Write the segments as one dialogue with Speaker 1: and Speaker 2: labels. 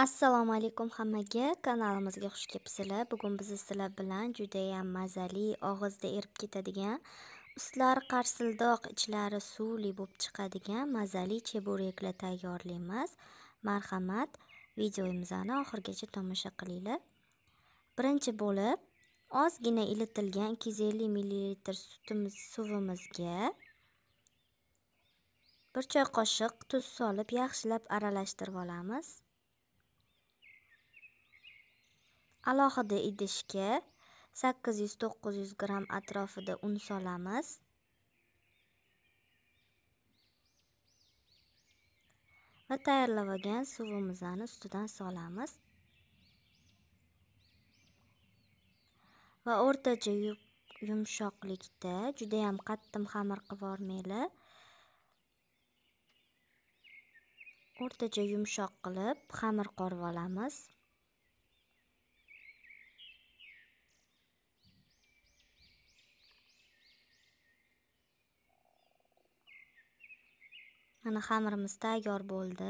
Speaker 1: assalomu alaykum hammaga kanalimizga xush kelibsizlar bugun biz sizlar bilan judayam mazali og'izda erib ketadigan ustlari qarsildoq ichlari suvli bo'lib chiqadigan mazali chebureklar tayyorlaymiz marhamat videomizni oxirigacha tomosha qilinglar birinchi bo'lib ozgina ilitilgan 250 ml sutimiz suvimizga bir choy qoshiq tuz solib yaxshilab aralashtirib olamiz Alohida idishga 800-900 gramm atrofida un solamiz. Va tayyorlab olgan suvimizni ustidan solamiz. Va o'rtacha yumshoqlikda, juda ham qattiq xamir qilib O'rtacha yumshoq qilib xamir qorib olamiz. mana xamirimiz tayyor bo'ldi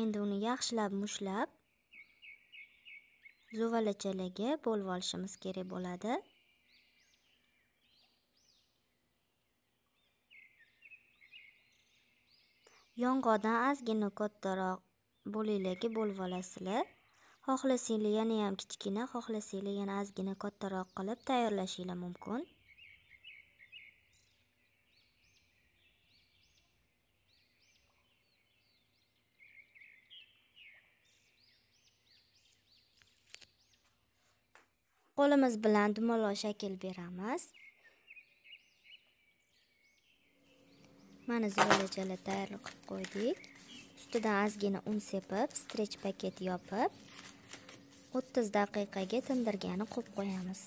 Speaker 1: endi uni yaxshilab mushlab zuvalachaligi bo'lib olishimiz kerak bo'ladi yong'oqdan ozgina kattaroq bo'linglarga bo'lib olasizlar xohlasanglar yana ham kichkina xohlasanglar yana ozgina kattaroq qilib tayyorlashinglar mumkin qo'limiz bilan dumaloq shakl beramiz mana zuvali jala tayyor qilib qo'ydik ustidan ozgina un sepib strech paket yopib 30 daqiqaga tindirgani qo'yib qo'yamiz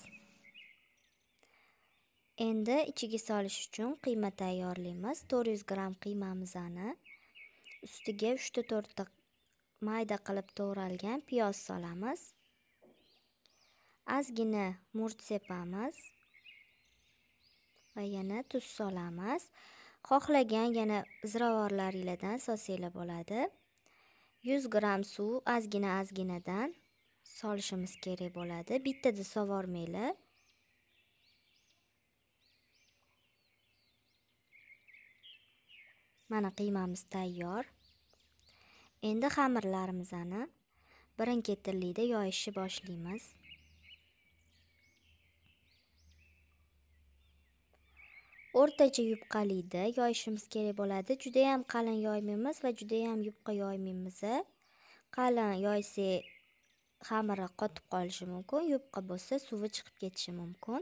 Speaker 1: endi ichiga solish uchun qiyma tayyorlaymiz 400 g qiymamizni ustiga 3-4 ta mayda qilib to'g'ralgan piyoz solamiz ozgina murch sepamiz va yana tuz solamiz xohlagan yana ziravorlaringlardan solsanglar bo'ladi 100 gramm suv ozgina ozginadan solishimiz kerak bo'ladi bittada sovormanglar mana qiymamiz tayyor endi xamirlarimizni birin ketinlikda yoyishni boshlaymiz o'rtacha yupqalida yoyishimiz kerak bo'ladi juda ham qalin yoymaymiz va juda ham yupqa yoymaymiz qalin yoysak xamiri qotib qolishi mumkin yupqa bo'lsa suvi chiqib ketishi mumkin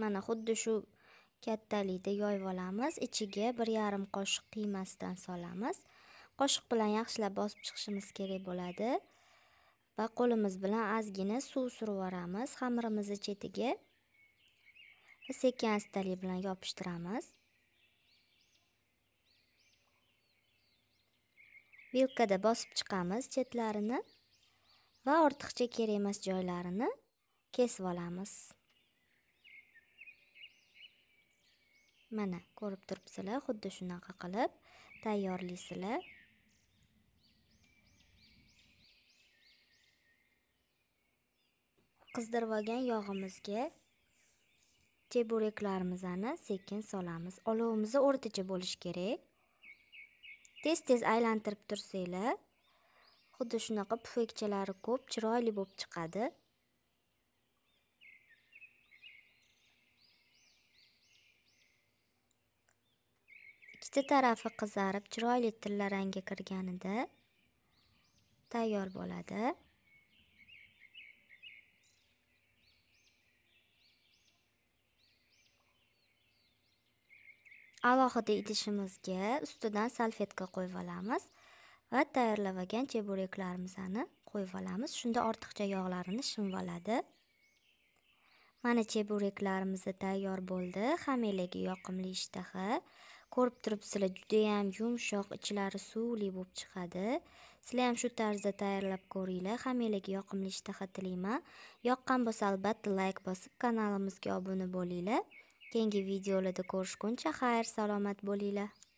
Speaker 1: mana xuddi shu kattalikda yoyib olamiz ichiga bir yarim qoshiq qiymasidan solamiz qoshiq bilan yaxshilab bosib chiqishimiz kerak bo'ladi va qo'limiz bilan ozgina suv surib yuboramiz xamirimizni chetiga sekin astalik bilan yopishtiramiz vilkada bosib chiqamiz chetlarini va ortiqcha kerak emas joylarini kesib olamiz mana ko'rib turibsizlar xuddi shunaqa qilib tayyorlaysizlar qizdirib olgan yog'imizga chebureklarimizni sekin solamiz olovimiz o'rtacha bo'lishi kerak tez tez aylantirib tursanglar xuddi shunaqa pufekchalari ko'p chiroyli bo'lib chiqadi ikkita tarafi qizarib chiroyli tillarangga kirganida tayyor bo'ladi alohida idishimizga ustidan salfetka qo'yib olamiz va tayyorlavagan chebureklarimizni qo'yib olamiz shunda ortiqcha yog'larini shimib oladi mana chebureklarimiz tayyor bo'ldi hammalarga yoqimli ishtaha ko'rib turibsizlar judayam yumshoq ichlari suvli bo'lib chiqadi sizlar ham shu tarzda tayyorlab ko'ringlar hammalarga yoqimli ishtaha tilayman yoqqan bo'lsa albatta layk like bosib kanalimizga obuna bo'linglar Keyingi videolarda ko'rishguncha xayr salomat bo'linglar.